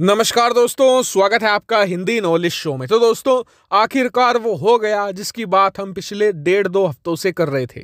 नमस्कार दोस्तों स्वागत है आपका हिंदी नॉलेज शो में तो दोस्तों आखिरकार वो हो गया जिसकी बात हम पिछले डेढ़ दो हफ्तों से कर रहे थे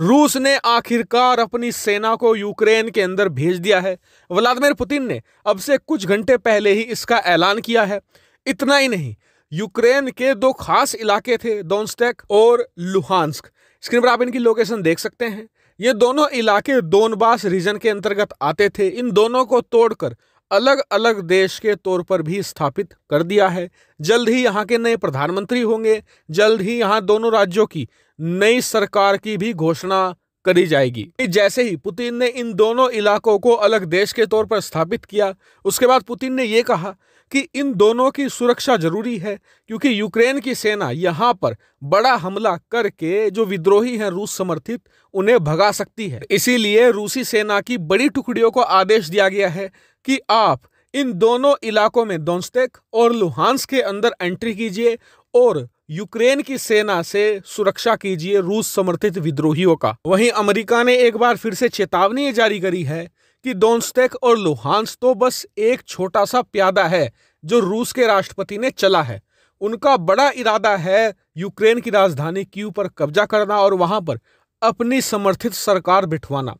रूस ने आखिरकार अपनी सेना को यूक्रेन के अंदर भेज दिया है व्लादिमिर पुतिन ने अब से कुछ घंटे पहले ही इसका ऐलान किया है इतना ही नहीं यूक्रेन के दो खास इलाके थे दोनस्टेक और लुहानस्क स्क्रीन पर आप इनकी लोकेशन देख सकते हैं ये दोनों इलाके दोनबास रीजन के अंतर्गत आते थे इन दोनों को तोड़कर अलग अलग देश के तौर पर भी स्थापित कर दिया है जल्द ही यहाँ के नए प्रधानमंत्री होंगे जल्द ही यहाँ दोनों राज्यों की नई सरकार की भी घोषणा करी जाएगी जैसे ही पुतिन ने इन दोनों इलाकों को अलग देश के तौर पर स्थापित किया उसके बाद पुतिन ने यह कहा कि इन दोनों की सुरक्षा जरूरी है क्योंकि यूक्रेन की सेना यहाँ पर बड़ा हमला करके जो विद्रोही हैं रूस समर्थित उन्हें भगा सकती है इसीलिए रूसी सेना की बड़ी टुकड़ियों को आदेश दिया गया है कि आप इन दोनों इलाकों में दोस्तेक और लुहांस के अंदर एंट्री कीजिए और यूक्रेन की सेना से सुरक्षा कीजिए रूस समर्थित विद्रोहियों का वहीं अमेरिका ने एक बार फिर से चेतावनी जारी करी है कि डोनस्टेक और लुहांस तो बस एक छोटा सा प्यादा है जो रूस के राष्ट्रपति ने चला है उनका बड़ा इरादा है यूक्रेन की राजधानी कीव पर कब्जा करना और वहां पर अपनी समर्थित सरकार बिठवाना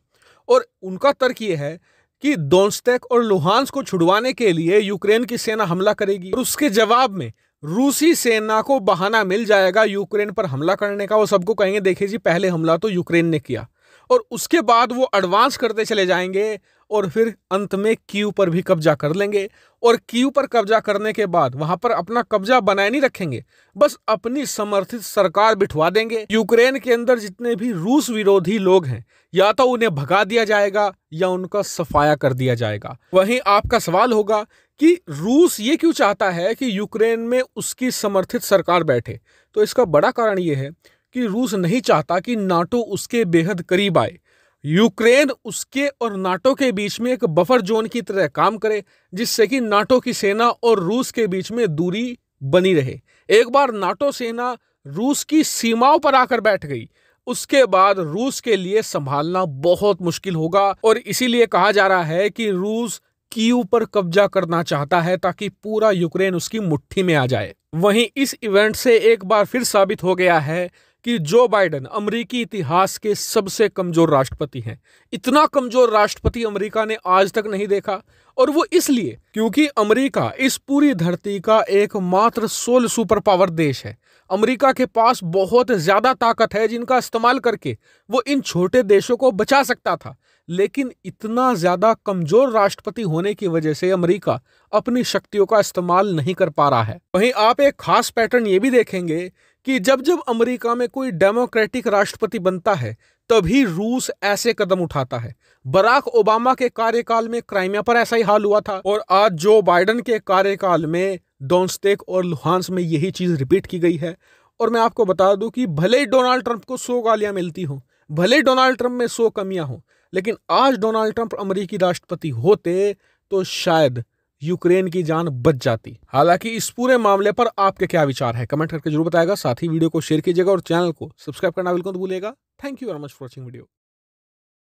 और उनका तर्क यह है कि डोनस्टेक और लुहांस को छुड़वाने के लिए यूक्रेन की सेना हमला करेगी और उसके जवाब में रूसी सेना को बहाना मिल जाएगा यूक्रेन पर हमला करने का वो सबको कहेंगे देखिए जी पहले हमला तो यूक्रेन ने किया और उसके बाद वो एडवांस करते चले जाएंगे और फिर अंत में क्यू पर भी कब्जा कर लेंगे और क्यू पर कब्जा करने के बाद वहां पर अपना कब्जा बनाए नहीं रखेंगे बस अपनी समर्थित सरकार बिठवा देंगे यूक्रेन के अंदर जितने भी रूस विरोधी लोग हैं या तो उन्हें भगा दिया जाएगा या उनका सफाया कर दिया जाएगा वहीं आपका सवाल होगा कि रूस ये क्यों चाहता है कि यूक्रेन में उसकी समर्थित सरकार बैठे तो इसका बड़ा कारण ये है कि रूस नहीं चाहता कि नाटो उसके बेहद करीब आए यूक्रेन उसके और नाटो के बीच में एक बफर जोन की तरह काम करे जिससे कि नाटो की सेना और रूस के बीच में दूरी बनी रहे एक बार नाटो सेना रूस की सीमाओं पर आकर बैठ गई उसके बाद रूस के लिए संभालना बहुत मुश्किल होगा और इसीलिए कहा जा रहा है कि रूस कीव पर कब्जा करना चाहता है ताकि पूरा यूक्रेन उसकी मुट्ठी में आ जाए वहीं इस इवेंट से एक बार फिर साबित हो गया है कि जो बाइडन अमेरिकी इतिहास के सबसे कमजोर राष्ट्रपति हैं इतना कमजोर राष्ट्रपति अमेरिका ने आज तक नहीं देखा और वो इसलिए क्योंकि अमेरिका इस पूरी धरती का एकमात्र सोल सुपर पावर देश है अमेरिका के पास बहुत ज़्यादा ताकत है जिनका इस्तेमाल करके वो इन छोटे देशों को बचा सकता था लेकिन इतना ज़्यादा कमज़ोर राष्ट्रपति होने की वजह से अमेरिका अपनी शक्तियों का इस्तेमाल नहीं कर पा रहा है वहीं आप एक खास पैटर्न ये भी देखेंगे कि जब जब अमेरिका में कोई डेमोक्रेटिक राष्ट्रपति बनता है तभी रूस ऐसे कदम उठाता है बराक ओबामा के कार्यकाल में क्राइमिया पर ऐसा ही हाल हुआ था और आज जो बाइडन के कार्यकाल में डोंस्टेक और लुहानस में यही चीज़ रिपीट की गई है और मैं आपको बता दूं कि भले ही डोनाल्ड ट्रंप को सौ गालियां मिलती हों भले डोनाल्ड ट्रंप में सौ कमियां हों लेकिन आज डोनाल्ड ट्रंप अमरीकी राष्ट्रपति होते तो शायद यूक्रेन की जान बच जाती हालांकि इस पूरे मामले पर आपके क्या विचार है कमेंट करके जरूर बताएगा साथ ही वीडियो को शेयर कीजिएगा और चैनल को सब्सक्राइब करना बिल्कुल भूलेगा thank you very much for watching video